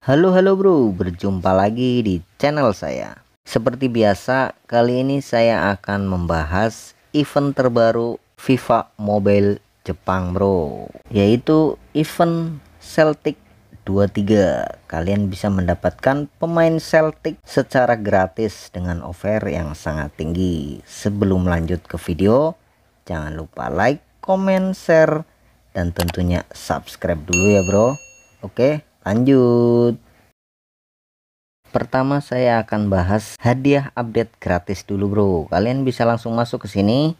Halo halo bro, berjumpa lagi di channel saya. Seperti biasa, kali ini saya akan membahas event terbaru FIFA Mobile Jepang bro, yaitu event Celtic 23. Kalian bisa mendapatkan pemain Celtic secara gratis dengan offer yang sangat tinggi. Sebelum lanjut ke video, jangan lupa like, comment, share, dan tentunya subscribe dulu ya bro. Oke. Okay? Lanjut. Pertama saya akan bahas hadiah update gratis dulu bro. Kalian bisa langsung masuk ke sini.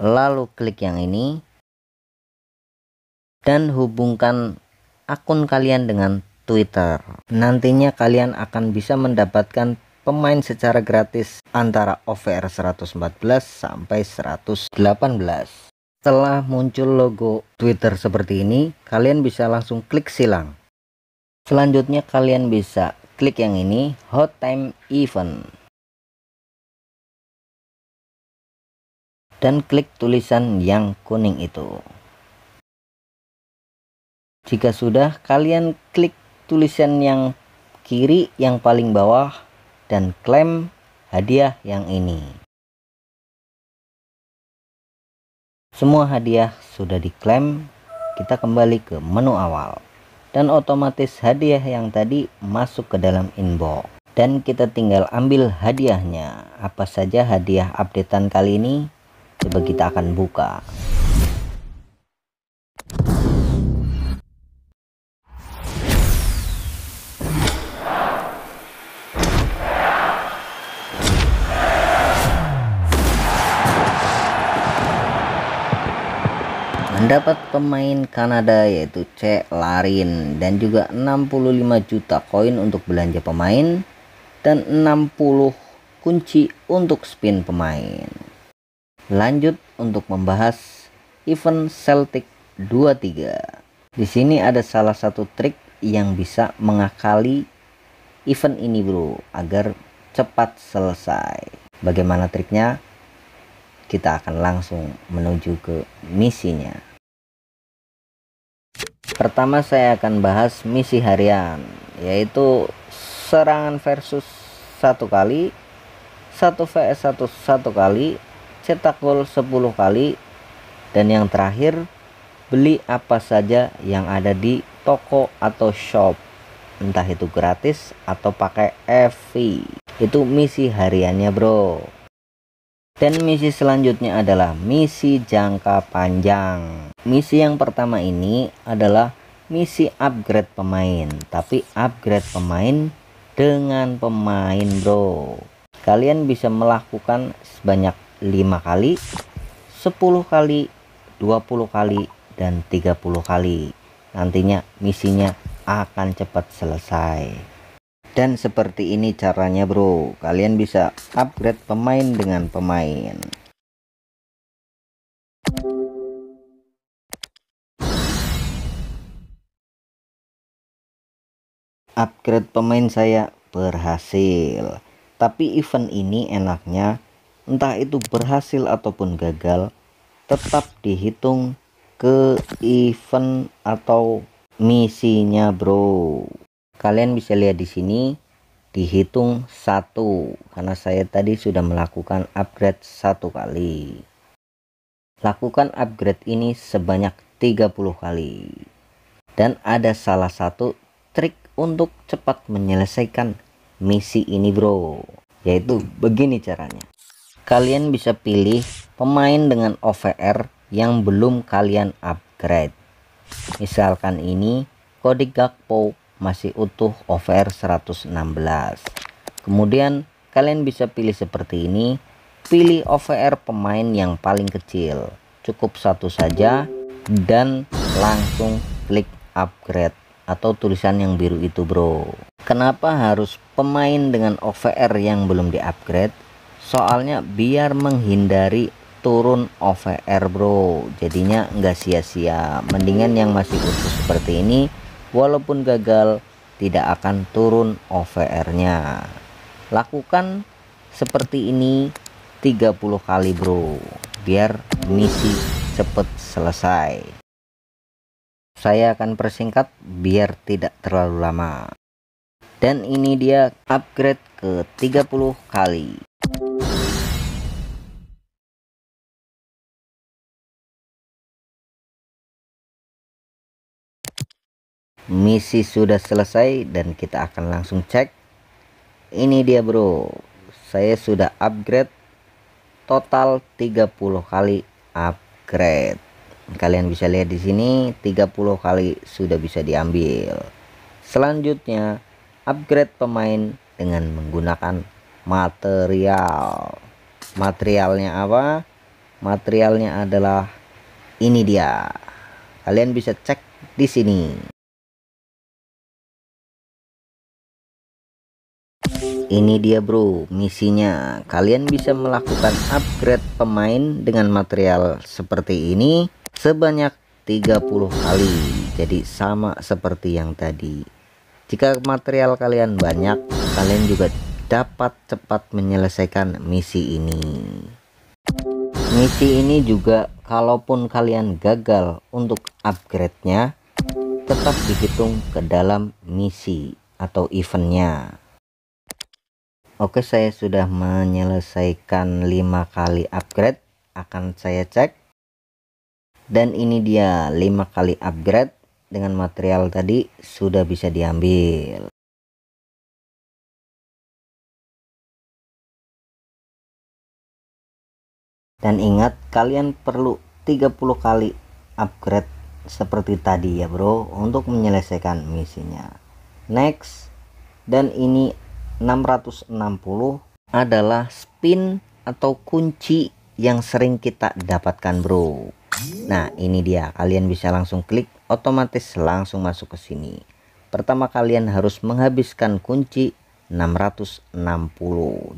Lalu klik yang ini. Dan hubungkan akun kalian dengan Twitter. Nantinya kalian akan bisa mendapatkan pemain secara gratis antara OVR 114 sampai 118. Setelah muncul logo Twitter seperti ini, kalian bisa langsung klik silang. Selanjutnya kalian bisa klik yang ini, Hot Time Event. Dan klik tulisan yang kuning itu. Jika sudah, kalian klik tulisan yang kiri yang paling bawah dan klaim hadiah yang ini. Semua hadiah sudah diklaim, kita kembali ke menu awal. Dan otomatis hadiah yang tadi masuk ke dalam inbox. Dan kita tinggal ambil hadiahnya. Apa saja hadiah updatean kali ini? Coba kita akan buka. Mendapat pemain Kanada yaitu C. Larin dan juga 65 juta koin untuk belanja pemain dan 60 kunci untuk spin pemain. Lanjut untuk membahas event Celtic 23. Di sini ada salah satu trik yang bisa mengakali event ini bro agar cepat selesai. Bagaimana triknya? Kita akan langsung menuju ke misinya. Pertama saya akan bahas misi harian, yaitu serangan versus satu kali, satu vs satu satu kali, cetak gol sepuluh kali, dan yang terakhir beli apa saja yang ada di toko atau shop entah itu gratis atau pakai FV itu misi hariannya bro dan misi selanjutnya adalah misi jangka panjang. Misi yang pertama ini adalah misi upgrade pemain, tapi upgrade pemain dengan pemain, Bro. Kalian bisa melakukan sebanyak 5 kali, 10 kali, 20 kali, dan 30 kali. Nantinya misinya akan cepat selesai dan seperti ini caranya bro kalian bisa upgrade pemain dengan pemain upgrade pemain saya berhasil tapi event ini enaknya entah itu berhasil ataupun gagal tetap dihitung ke event atau misinya bro kalian bisa lihat di sini dihitung satu karena saya tadi sudah melakukan upgrade satu kali lakukan upgrade ini sebanyak 30 kali dan ada salah satu trik untuk cepat menyelesaikan misi ini bro yaitu begini caranya kalian bisa pilih pemain dengan OVR yang belum kalian upgrade misalkan ini kode Gakpo masih utuh over 116 kemudian kalian bisa pilih seperti ini pilih OVR pemain yang paling kecil cukup satu saja dan langsung klik upgrade atau tulisan yang biru itu bro kenapa harus pemain dengan OVR yang belum di upgrade soalnya biar menghindari turun OVR bro jadinya nggak sia-sia mendingan yang masih utuh seperti ini walaupun gagal tidak akan turun OVR-nya. Lakukan seperti ini 30 kali bro, biar misi cepet selesai. Saya akan persingkat biar tidak terlalu lama. Dan ini dia upgrade ke 30 kali. misi sudah selesai dan kita akan langsung cek ini dia bro saya sudah upgrade total 30 kali upgrade kalian bisa lihat di sini 30 kali sudah bisa diambil selanjutnya upgrade pemain dengan menggunakan material materialnya apa materialnya adalah ini dia kalian bisa cek di sini ini dia bro misinya kalian bisa melakukan upgrade pemain dengan material seperti ini sebanyak 30 kali jadi sama seperti yang tadi jika material kalian banyak kalian juga dapat cepat menyelesaikan misi ini misi ini juga kalaupun kalian gagal untuk upgrade nya tetap dihitung ke dalam misi atau eventnya Oke saya sudah menyelesaikan 5 kali upgrade akan saya cek dan ini dia 5 kali upgrade dengan material tadi sudah bisa diambil dan ingat kalian perlu 30 kali upgrade seperti tadi ya bro untuk menyelesaikan misinya next dan ini 660 adalah spin atau kunci yang sering kita dapatkan bro nah ini dia kalian bisa langsung klik otomatis langsung masuk ke sini pertama kalian harus menghabiskan kunci 660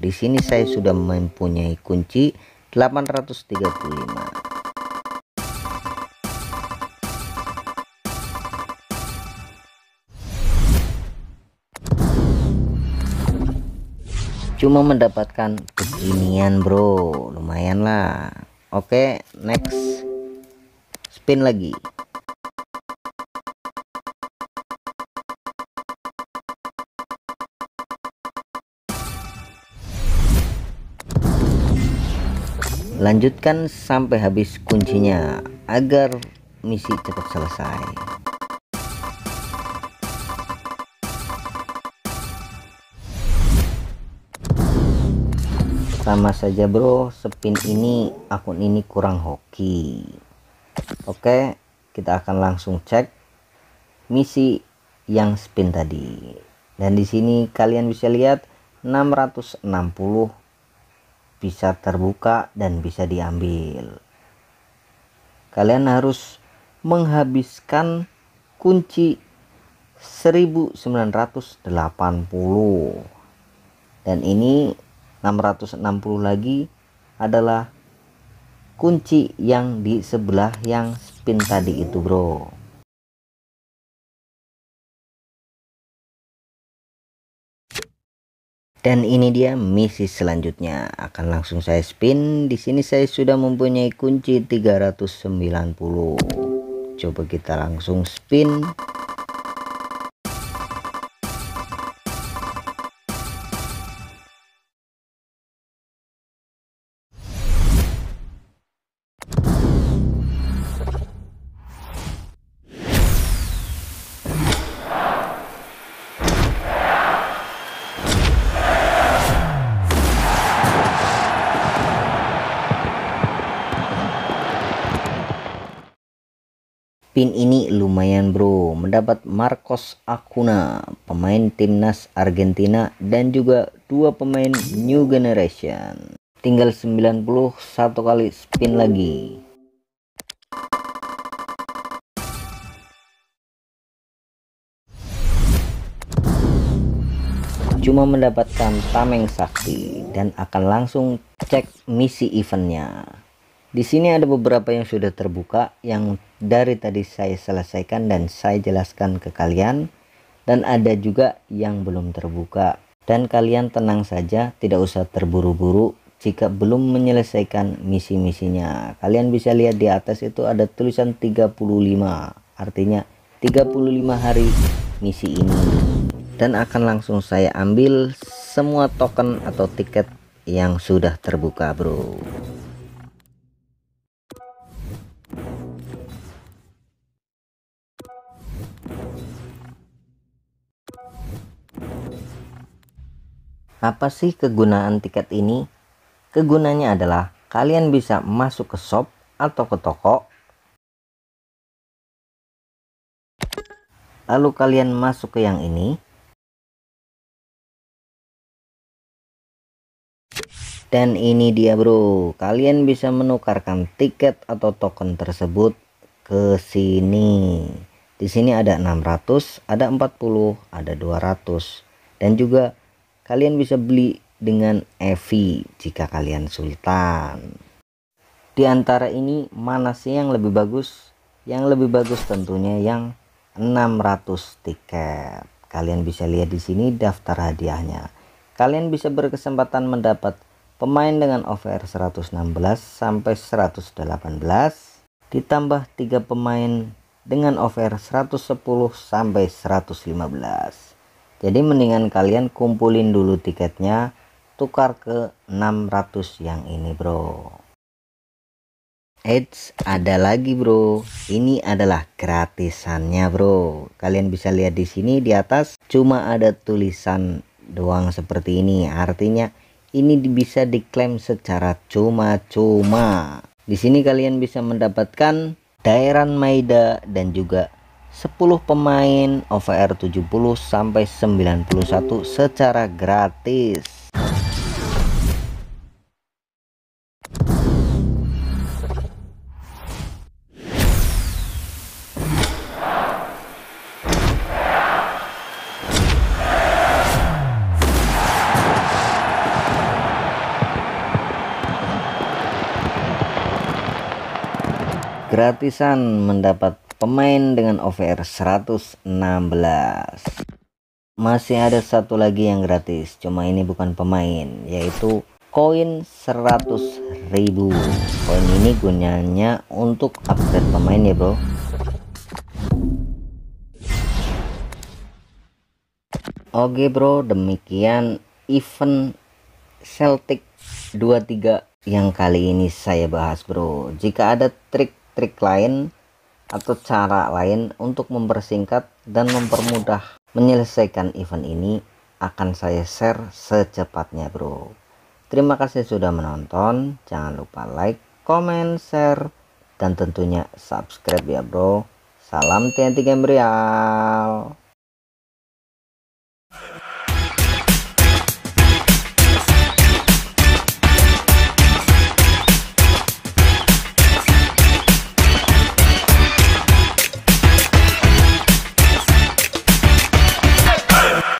di sini saya sudah mempunyai kunci 835 cuma mendapatkan beginian bro lumayan lah oke okay, next spin lagi lanjutkan sampai habis kuncinya agar misi cepat selesai sama saja bro spin ini akun ini kurang hoki oke kita akan langsung cek misi yang spin tadi dan di sini kalian bisa lihat 660 bisa terbuka dan bisa diambil kalian harus menghabiskan kunci 1980 dan ini 660 lagi adalah kunci yang di sebelah yang spin tadi itu bro dan ini dia misi selanjutnya akan langsung saya spin di sini saya sudah mempunyai kunci 390 coba kita langsung spin Pin ini lumayan bro, mendapat Marcos Acuna, pemain timnas Argentina dan juga dua pemain New Generation. Tinggal satu kali spin lagi. Cuma mendapatkan tameng sakti dan akan langsung cek misi eventnya. Di sini ada beberapa yang sudah terbuka yang dari tadi saya selesaikan dan saya jelaskan ke kalian dan ada juga yang belum terbuka. Dan kalian tenang saja, tidak usah terburu-buru jika belum menyelesaikan misi-misinya. Kalian bisa lihat di atas itu ada tulisan 35, artinya 35 hari misi ini. Dan akan langsung saya ambil semua token atau tiket yang sudah terbuka, Bro. Apa sih kegunaan tiket ini? Kegunanya adalah kalian bisa masuk ke shop atau ke toko. Lalu kalian masuk ke yang ini. Dan ini dia bro, kalian bisa menukarkan tiket atau token tersebut ke sini. Di sini ada 600, ada 40, ada 200 dan juga Kalian bisa beli dengan Evi jika kalian sultan. Di antara ini mana sih yang lebih bagus? Yang lebih bagus tentunya yang 600 tiket. Kalian bisa lihat di sini daftar hadiahnya. Kalian bisa berkesempatan mendapat pemain dengan OVR 116 sampai 118 ditambah 3 pemain dengan OVR 110 sampai 115 jadi mendingan kalian kumpulin dulu tiketnya tukar ke 600 yang ini bro Eits, ada lagi bro. Ini adalah gratisannya bro. Kalian bisa lihat di sini di atas cuma ada tulisan doang seperti ini. Artinya ini bisa diklaim secara cuma-cuma. Di sini kalian bisa mendapatkan daerah Maida dan juga 10 pemain OVR 70 sampai 91 secara gratis. Gratisan mendapat pemain dengan over 116 masih ada satu lagi yang gratis cuma ini bukan pemain yaitu koin 100.000 koin ini gunanya untuk upgrade pemain ya bro Oke bro demikian event Celtic 23 yang kali ini saya bahas bro jika ada trik-trik lain atau cara lain untuk mempersingkat dan mempermudah menyelesaikan event ini akan saya share secepatnya bro terima kasih sudah menonton jangan lupa like komen, share dan tentunya subscribe ya bro salam TNT Gamerial